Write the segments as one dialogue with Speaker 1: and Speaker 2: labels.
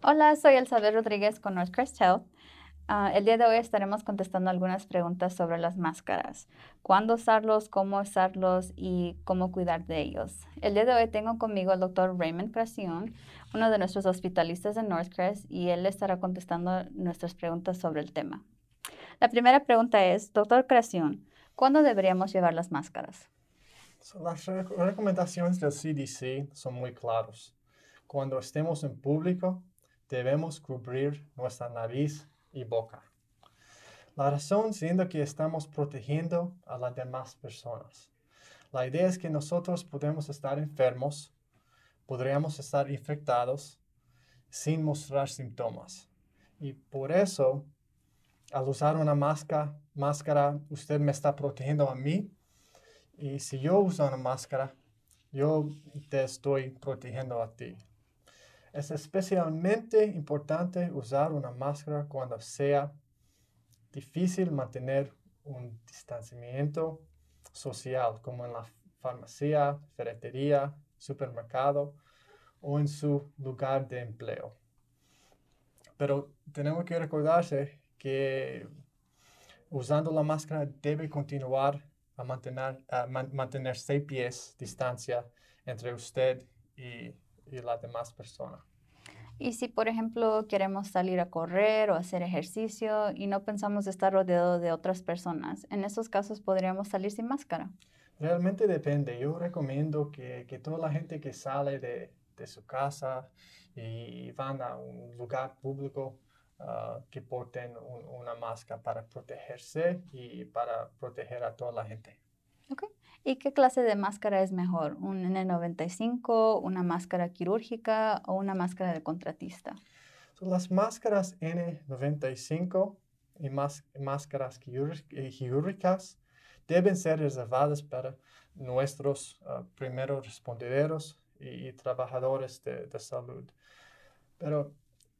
Speaker 1: Hola, soy Elizabeth Rodríguez con Northcrest Health. Ah, el día de hoy estaremos contestando algunas preguntas sobre las máscaras, cuándo usarlos, cómo usarlos y cómo cuidar de ellos. El día de hoy tengo conmigo al doctor Raymond Cracion, uno de nuestros hospitalistas de Northcrest, y él estará contestando nuestras preguntas sobre el tema. La primera pregunta es, doctor Cracion, ¿cuándo deberíamos llevar las máscaras?
Speaker 2: las recomendaciones del CDC son muy claras. Cuando estemos en público, debemos cubrir nuestra nariz y boca. La razón siendo que estamos protegiendo a las demás personas. La idea es que nosotros podemos estar enfermos, podríamos estar infectados sin mostrar síntomas. Y por eso, al usar una máscara, máscara, usted me está protegiendo a mí. Y si yo uso una máscara, yo te estoy protegiendo a ti. Es especialmente importante usar una máscara cuando sea difícil mantener un distanciamiento social, como en la farmacia, ferretería, supermercado o en su lugar de empleo. Pero tenemos que recordarse que usando la máscara debe continuar a mantener, a mantener seis pies distancia entre usted y y las demás personas.
Speaker 1: Y si, por ejemplo, queremos salir a correr o hacer ejercicio y no pensamos estar rodeado de otras personas, ¿en esos casos podríamos salir sin máscara?
Speaker 2: Realmente depende. Yo recomiendo que, que toda la gente que sale de, de su casa y, van a un lugar público ah, que porten una máscara para protegerse y para proteger a toda la gente.
Speaker 1: ¿Y qué clase de máscara es mejor? ¿Un N95, una máscara quirúrgica o una máscara de contratista?
Speaker 2: las máscaras N95 y máscaras eh, quirúrgicas deben ser reservadas para nuestros ah, primeros respondederos y, trabajadores de, salud. Pero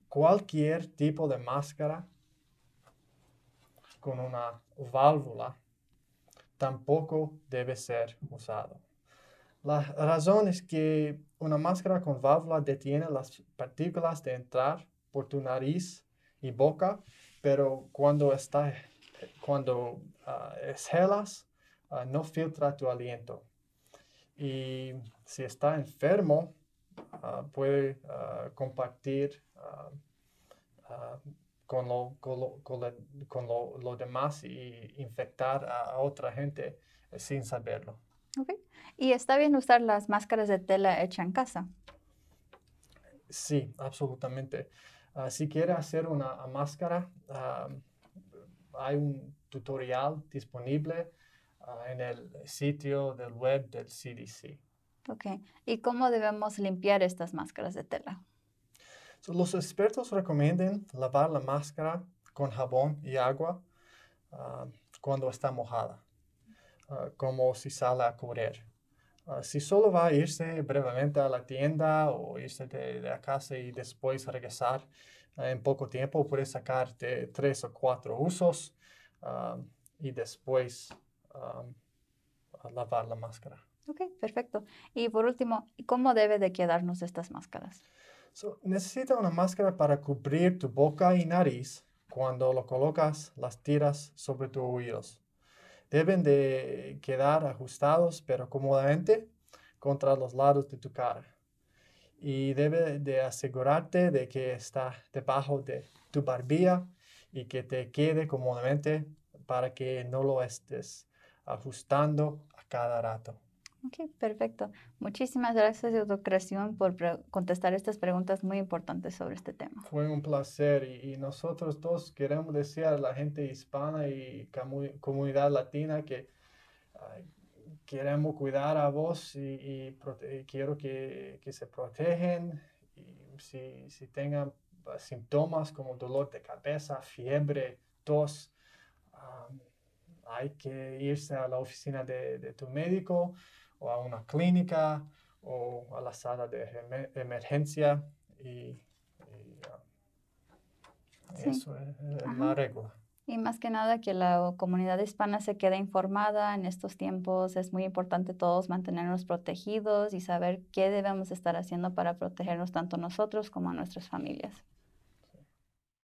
Speaker 2: cualquier tipo de máscara con una válvula tampoco debe ser usado. La razón es que una máscara con válvula detiene las partículas de entrar por tu nariz y boca, pero cuando, está, cuando es ah, exhalas, ah, no filtra tu aliento. Y si está enfermo, ah, puede compartir con lo, lo, demás y infectar a otra gente eh, sin saberlo.
Speaker 1: Okay. ¿Y está bien usar las máscaras de tela hecha en casa?
Speaker 2: Sí, absolutamente. Ah, si quiere hacer una ah, máscara, ah, hay un tutorial disponible en el sitio del web del CDC.
Speaker 1: Ok. ¿Y cómo debemos limpiar estas máscaras de tela?
Speaker 2: los expertos recomiendan lavar la máscara con jabón y agua ah, cuando está mojada, ah, como si sale a correr. Ah, si solo va a irse brevemente a la tienda o irse de, casa y después regresar en poco tiempo, puede sacar tres o cuatro usos y después lavar la máscara.
Speaker 1: Ok, perfecto. Y por último, ¿cómo debe de quedarnos estas máscaras?
Speaker 2: necesita una máscara para cubrir tu boca y nariz cuando lo colocas las tiras sobre tus oídos. Deben de quedar ajustados pero cómodamente contra los lados de tu cara. Y debe de asegurarte de que está debajo de tu barbilla y que te quede cómodamente para que no lo estés ajustando a cada rato.
Speaker 1: Ok, perfecto. Muchísimas gracias, Educación, por contestar estas preguntas muy importantes sobre este
Speaker 2: tema. Fue un placer y, nosotros dos queremos decir a la gente hispana y comunidad latina que queremos cuidar a vos y, quiero que, que, se protegen y si, si tengan ah, síntomas como dolor de cabeza, fiebre, tos. Ah, hay que irse a la oficina de, de tu médico, o a una clínica o a la sala de emergencia y, eso es, es la regla.
Speaker 1: Y más que nada que la comunidad hispana se quede informada en estos tiempos. Es muy importante todos mantenernos protegidos y saber qué debemos estar haciendo para protegernos tanto nosotros como a nuestras familias.